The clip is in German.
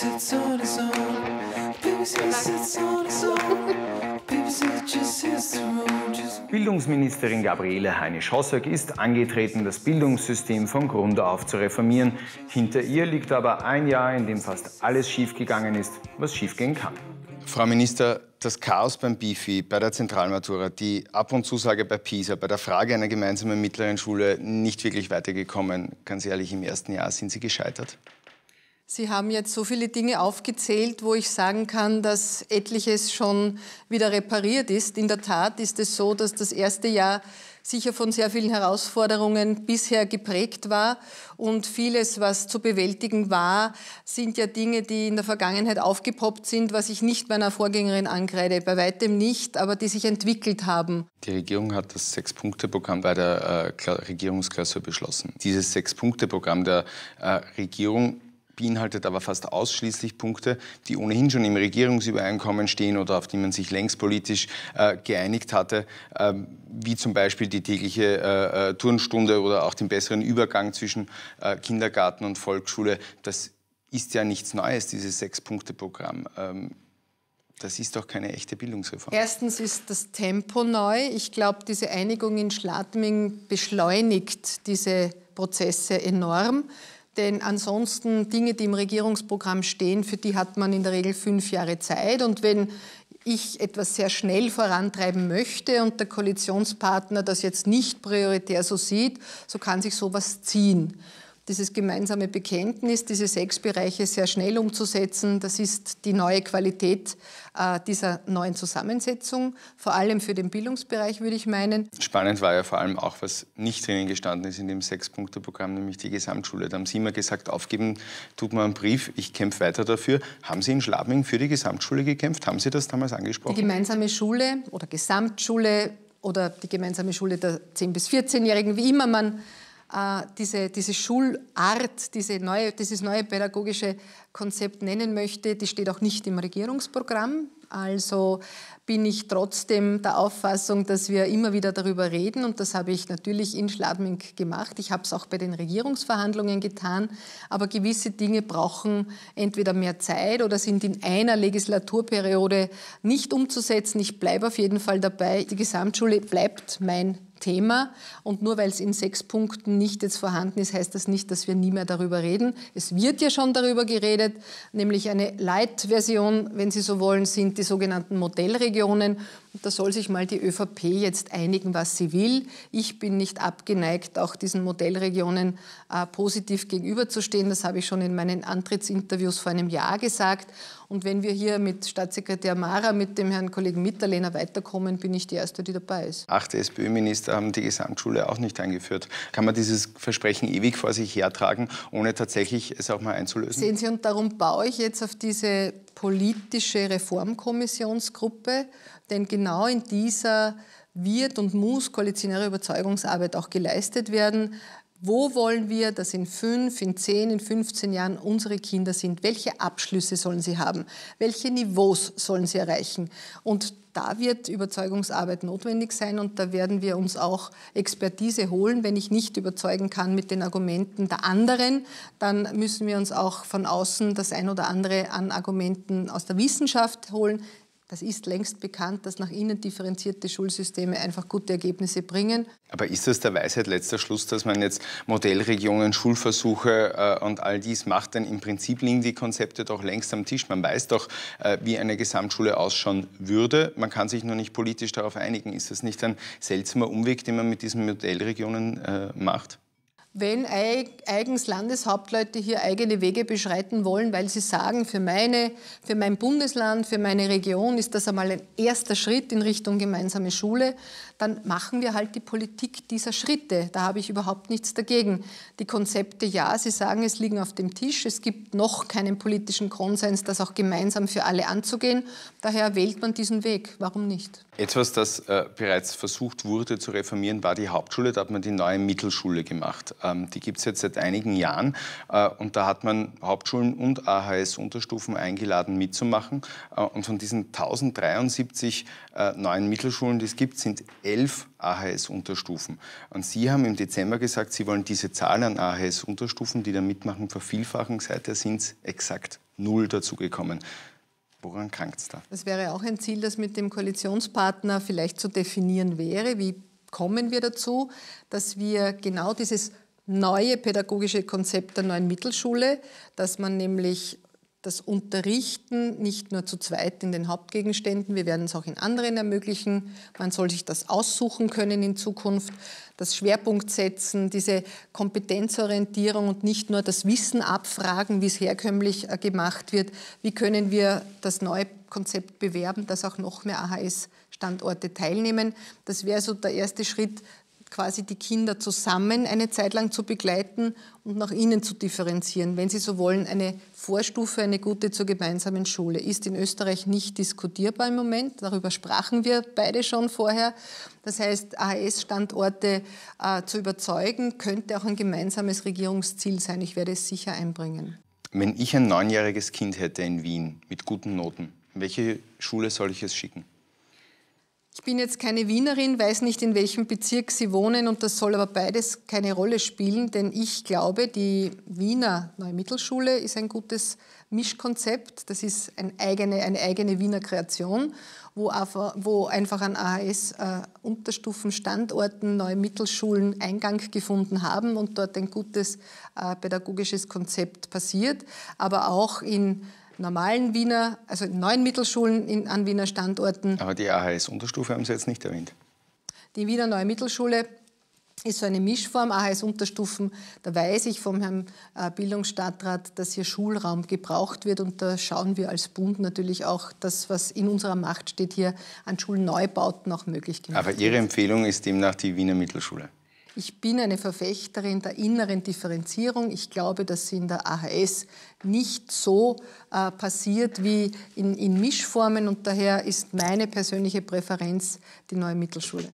sits on his own. Bildungsministerin Gabriele heine hossack ist angetreten, das Bildungssystem von Grund auf zu reformieren. Hinter ihr liegt aber ein Jahr, in dem fast alles schiefgegangen ist, was schiefgehen kann. Frau Minister, das Chaos beim BIFI, bei der Zentralmatura, die Ab- und Zusage bei PISA, bei der Frage einer gemeinsamen mittleren Schule nicht wirklich weitergekommen. Ganz ehrlich, im ersten Jahr sind Sie gescheitert. Sie haben jetzt so viele Dinge aufgezählt, wo ich sagen kann, dass etliches schon wieder repariert ist. In der Tat ist es so, dass das erste Jahr sicher von sehr vielen Herausforderungen bisher geprägt war. Und vieles, was zu bewältigen war, sind ja Dinge, die in der Vergangenheit aufgepoppt sind, was ich nicht meiner Vorgängerin ankreide, bei weitem nicht, aber die sich entwickelt haben. Die Regierung hat das Sechs-Punkte-Programm bei der äh, Regierungsklausur beschlossen. Dieses Sechs-Punkte-Programm der äh, Regierung beinhaltet aber fast ausschließlich Punkte, die ohnehin schon im Regierungsübereinkommen stehen oder auf die man sich längst politisch äh, geeinigt hatte, äh, wie zum Beispiel die tägliche äh, äh, Turnstunde oder auch den besseren Übergang zwischen äh, Kindergarten und Volksschule. Das ist ja nichts Neues, dieses Sechs-Punkte-Programm. Ähm, das ist doch keine echte Bildungsreform. Erstens ist das Tempo neu. Ich glaube, diese Einigung in Schladming beschleunigt diese Prozesse enorm. Denn ansonsten Dinge, die im Regierungsprogramm stehen, für die hat man in der Regel fünf Jahre Zeit. Und wenn ich etwas sehr schnell vorantreiben möchte und der Koalitionspartner das jetzt nicht prioritär so sieht, so kann sich sowas ziehen dieses gemeinsame Bekenntnis, diese sechs Bereiche sehr schnell umzusetzen. Das ist die neue Qualität äh, dieser neuen Zusammensetzung, vor allem für den Bildungsbereich, würde ich meinen. Spannend war ja vor allem auch, was nicht drinnen gestanden ist in dem Sechs-Punkte-Programm, nämlich die Gesamtschule. Da haben Sie immer gesagt, aufgeben tut man einen Brief, ich kämpfe weiter dafür. Haben Sie in Schlabming für die Gesamtschule gekämpft? Haben Sie das damals angesprochen? Die gemeinsame Schule oder Gesamtschule oder die gemeinsame Schule der 10- bis 14-Jährigen, wie immer man äh, diese, diese Schulart, diese neue, dieses neue pädagogische Konzept nennen möchte, die steht auch nicht im Regierungsprogramm. Also bin ich trotzdem der Auffassung, dass wir immer wieder darüber reden und das habe ich natürlich in Schladming gemacht. Ich habe es auch bei den Regierungsverhandlungen getan, aber gewisse Dinge brauchen entweder mehr Zeit oder sind in einer Legislaturperiode nicht umzusetzen. Ich bleibe auf jeden Fall dabei. Die Gesamtschule bleibt mein Thema. Und nur weil es in sechs Punkten nicht jetzt vorhanden ist, heißt das nicht, dass wir nie mehr darüber reden. Es wird ja schon darüber geredet, nämlich eine Light-Version, wenn Sie so wollen, sind die sogenannten Modellregionen da soll sich mal die ÖVP jetzt einigen, was sie will. Ich bin nicht abgeneigt, auch diesen Modellregionen äh, positiv gegenüberzustehen. Das habe ich schon in meinen Antrittsinterviews vor einem Jahr gesagt. Und wenn wir hier mit Staatssekretär Mara, mit dem Herrn Kollegen Mitterlehner weiterkommen, bin ich die Erste, die dabei ist. Acht SPÖ-Minister haben die Gesamtschule auch nicht eingeführt. Kann man dieses Versprechen ewig vor sich hertragen, ohne tatsächlich es auch mal einzulösen? Sehen Sie, und darum baue ich jetzt auf diese politische Reformkommissionsgruppe, denn genau in dieser wird und muss koalitionäre Überzeugungsarbeit auch geleistet werden. Wo wollen wir, dass in fünf, in zehn, in 15 Jahren unsere Kinder sind? Welche Abschlüsse sollen sie haben? Welche Niveaus sollen sie erreichen? Und da wird Überzeugungsarbeit notwendig sein und da werden wir uns auch Expertise holen. Wenn ich nicht überzeugen kann mit den Argumenten der anderen, dann müssen wir uns auch von außen das ein oder andere an Argumenten aus der Wissenschaft holen. Das ist längst bekannt, dass nach innen differenzierte Schulsysteme einfach gute Ergebnisse bringen. Aber ist das der Weisheit letzter Schluss, dass man jetzt Modellregionen, Schulversuche äh, und all dies macht? Denn im Prinzip liegen die Konzepte doch längst am Tisch. Man weiß doch, äh, wie eine Gesamtschule ausschauen würde. Man kann sich nur nicht politisch darauf einigen. Ist das nicht ein seltsamer Umweg, den man mit diesen Modellregionen äh, macht? wenn eigens Landeshauptleute hier eigene Wege beschreiten wollen, weil sie sagen, für, meine, für mein Bundesland, für meine Region ist das einmal ein erster Schritt in Richtung gemeinsame Schule, dann machen wir halt die Politik dieser Schritte. Da habe ich überhaupt nichts dagegen. Die Konzepte, ja, Sie sagen, es liegen auf dem Tisch. Es gibt noch keinen politischen Konsens, das auch gemeinsam für alle anzugehen. Daher wählt man diesen Weg. Warum nicht? Etwas, das äh, bereits versucht wurde zu reformieren, war die Hauptschule. Da hat man die neue Mittelschule gemacht. Ähm, die gibt es jetzt seit einigen Jahren äh, und da hat man Hauptschulen und AHS-Unterstufen eingeladen mitzumachen. Äh, und von diesen 1073 äh, neuen Mittelschulen, die es gibt, sind elf AHS-Unterstufen. Und Sie haben im Dezember gesagt, Sie wollen diese Zahl an AHS-Unterstufen, die da mitmachen, vervielfachen. Seither sind es exakt null dazugekommen. Woran krankt es da? Das wäre auch ein Ziel, das mit dem Koalitionspartner vielleicht zu definieren wäre. Wie kommen wir dazu, dass wir genau dieses neue pädagogische Konzept der neuen Mittelschule, dass man nämlich das Unterrichten nicht nur zu zweit in den Hauptgegenständen, wir werden es auch in anderen ermöglichen. Man soll sich das aussuchen können in Zukunft, das Schwerpunkt setzen, diese Kompetenzorientierung und nicht nur das Wissen abfragen, wie es herkömmlich äh, gemacht wird. Wie können wir das neue Konzept bewerben, dass auch noch mehr AHS-Standorte teilnehmen? Das wäre so der erste Schritt, quasi die Kinder zusammen eine Zeit lang zu begleiten und nach ihnen zu differenzieren. Wenn Sie so wollen, eine Vorstufe, eine gute zur gemeinsamen Schule ist in Österreich nicht diskutierbar im Moment. Darüber sprachen wir beide schon vorher. Das heißt, AHS-Standorte äh, zu überzeugen, könnte auch ein gemeinsames Regierungsziel sein. Ich werde es sicher einbringen. Wenn ich ein neunjähriges Kind hätte in Wien mit guten Noten, welche Schule soll ich es schicken? Ich bin jetzt keine Wienerin, weiß nicht, in welchem Bezirk Sie wohnen und das soll aber beides keine Rolle spielen, denn ich glaube, die Wiener Neue Mittelschule ist ein gutes Mischkonzept. Das ist eine eigene, eine eigene Wiener Kreation, wo einfach, wo einfach an AHS äh, neue Mittelschulen Eingang gefunden haben und dort ein gutes äh, pädagogisches Konzept passiert, aber auch in normalen Wiener, also neuen Mittelschulen in, an Wiener Standorten. Aber die AHS-Unterstufe haben Sie jetzt nicht erwähnt. Die Wiener Neue Mittelschule ist so eine Mischform AHS-Unterstufen. Da weiß ich vom Herrn äh, Bildungsstadtrat, dass hier Schulraum gebraucht wird. Und da schauen wir als Bund natürlich auch, dass was in unserer Macht steht, hier an Schulneubauten auch möglich gemacht Aber Ihre Empfehlung ist demnach die Wiener Mittelschule? Ich bin eine Verfechterin der inneren Differenzierung. Ich glaube, dass sie in der AHS nicht so äh, passiert wie in, in Mischformen und daher ist meine persönliche Präferenz die neue Mittelschule.